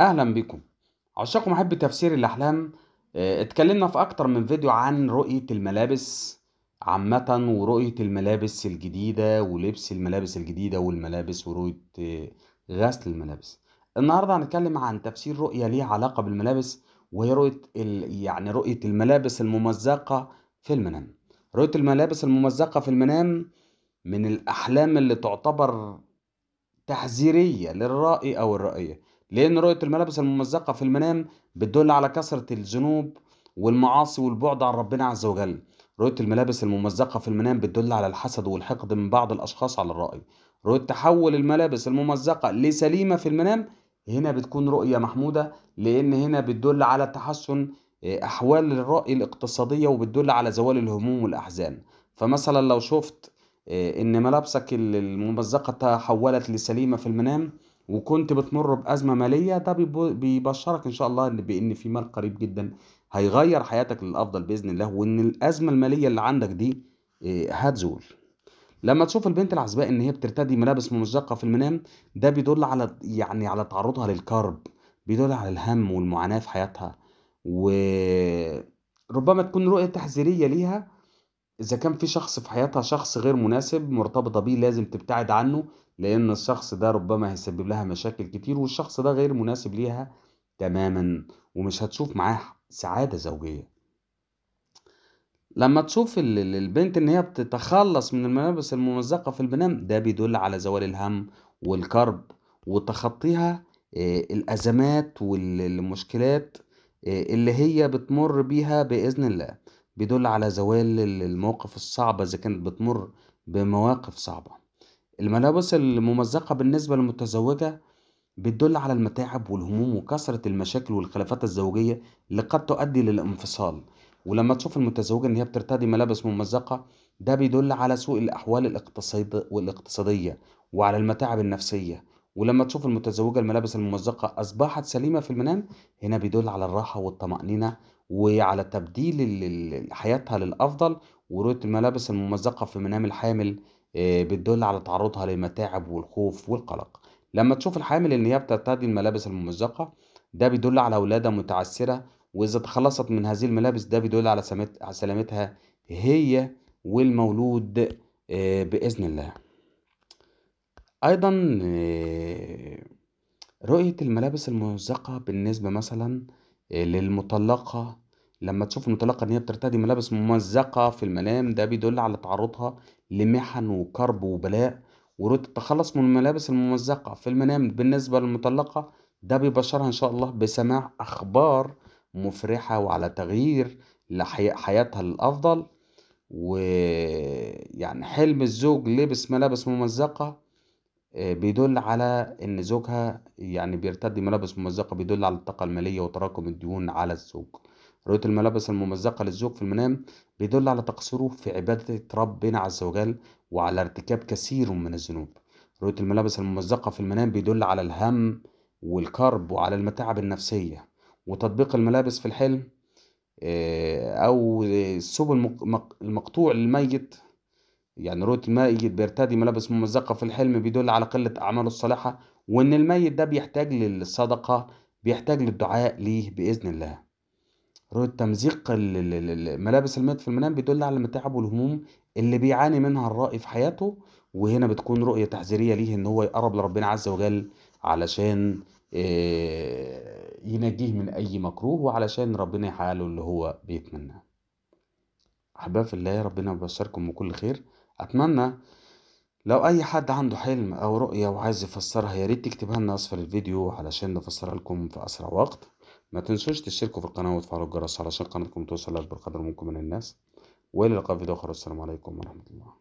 اهلا بكم عشاق محب تفسير الاحلام آه، اتكلمنا في اكتر من فيديو عن رؤية الملابس عامة ورؤية الملابس الجديدة ولبس الملابس الجديدة والملابس ورؤية آه، غسل الملابس النهاردة هنتكلم عن تفسير رؤية ليها علاقة بالملابس وهي رؤية ال... يعني رؤية الملابس الممزقة في المنام رؤية الملابس الممزقة في المنام من الأحلام اللي تعتبر تحذيرية للرائي أو الرائية لأن رؤية الملابس الممزقة في المنام بتدل على كثرة الذنوب والمعاصي والبعد عن ربنا عز وجل رؤية الملابس الممزقة في المنام بتدل على الحسد والحقد من بعض الأشخاص على الرأي رؤية تحول الملابس الممزقة لسليمة في المنام هنا بتكون رؤية محمودة لأن هنا بتدل على تحسن آه، أحوال الرأي الاقتصادية وبتدل على زوال الهموم والأحزان فمثلا لو شفت آه، إن ملابسك الممزقة تحولت لسليمة في المنام وكنت بتمر بأزمة مالية ده بيبشرك إن شاء الله بإن في مال قريب جدا هيغير حياتك للأفضل بإذن الله وإن الأزمة المالية اللي عندك دي آه، هتزول لما تشوف البنت العزباء ان هي بترتدي ملابس ممزقه في المنام ده بيدل على يعني على تعرضها للكرب بيدل على الهم والمعاناه في حياتها وربما تكون رؤيه تحذيريه ليها إذا كان في شخص في حياتها شخص غير مناسب مرتبطة بيه لازم تبتعد عنه لأن الشخص ده ربما هيسبب لها مشاكل كتير والشخص ده غير مناسب ليها تماما ومش هتشوف معاه سعادة زوجية لما تشوف البنت ان هي بتتخلص من الملابس الممزقة في البنام ده بيدل على زوال الهم والكرب وتخطيها آه، الأزمات والمشكلات آه، اللي هي بتمر بيها بإذن الله بيدل على زوال المواقف الصعبة إذا كانت بتمر بمواقف صعبة الملابس الممزقة بالنسبة للمتزوجة بتدل على المتاعب والهموم وكثرة المشاكل والخلافات الزوجية اللي قد تؤدي للانفصال ولما تشوف المتزوجة إن هي بترتدي ملابس ممزقة ده بيدل على سوء الأحوال الاقتصاد والاقتصادية وعلى المتاعب النفسية ولما تشوف المتزوجة الملابس الممزقة أصبحت سليمة في المنام هنا بيدل على الراحة والطمأنينة وعلى تبديل حياتها للأفضل ورؤية الملابس الممزقة في منام الحامل آه، بتدل على تعرضها للمتاعب والخوف والقلق لما تشوف الحامل إن هي بترتدي الملابس الممزقة ده بيدل على ولادة متعسرة وإذا تخلصت من هذه الملابس ده بيدل على سلامتها هي والمولود آه، بإذن الله أيضا آه، رؤية الملابس الممزقة بالنسبة مثلا للمطلقة لما تشوف المطلقة ان هي بترتدي ملابس ممزقه في المنام ده بيدل على تعرضها لمحن وكرب وبلاء ورد التخلص من الملابس الممزقه في المنام بالنسبه للمطلقه ده بيبشرها ان شاء الله بسماع اخبار مفرحه وعلى تغيير لحياتها للافضل ويعني حلم الزوج لبس ملابس ممزقه آه، بيدل على ان زوجها يعني بيرتدي ملابس ممزقه بيدل على الطاقه الماليه وتراكم الديون على الزوج رؤية الملابس الممزقة للزوج في المنام بيدل على تقصيره في عبادة ربنا عز وجل وعلى ارتكاب كثير من الذنوب رؤية الملابس الممزقة في المنام بيدل على الهم والكرب وعلى المتاعب النفسية وتطبيق الملابس في الحلم آه، أو الثوب المقطوع للميت يعني رؤية الميت بيرتدي ملابس ممزقة في الحلم بيدل على قلة أعماله الصالحة وإن الميت ده بيحتاج للصدقة بيحتاج للدعاء ليه بإذن الله رؤية تمزيق ملابس الميت في المنام بيدل على المتاعب والهموم اللي بيعاني منها الرائي في حياته وهنا بتكون رؤية تحذيرية ليه ان هو يقرب لربنا عز وجل علشان آه، ينجيه من اي مكروه وعلشان ربنا يحققله اللي هو بيتمناه احباب في الله ربنا يبشركم بكل خير اتمنى لو اي حد عنده حلم او رؤيه وعايز يفسرها يا ريت تكتبها لنا اسفل الفيديو علشان نفسرها لكم في اسرع وقت ما تنسوش تشتركوا في القناة وتفعلوا الجرس علشان قناتكم توصل لأكبر قدر ممكن من الناس وإلى لقاء فيديو آخر والسلام عليكم ورحمة الله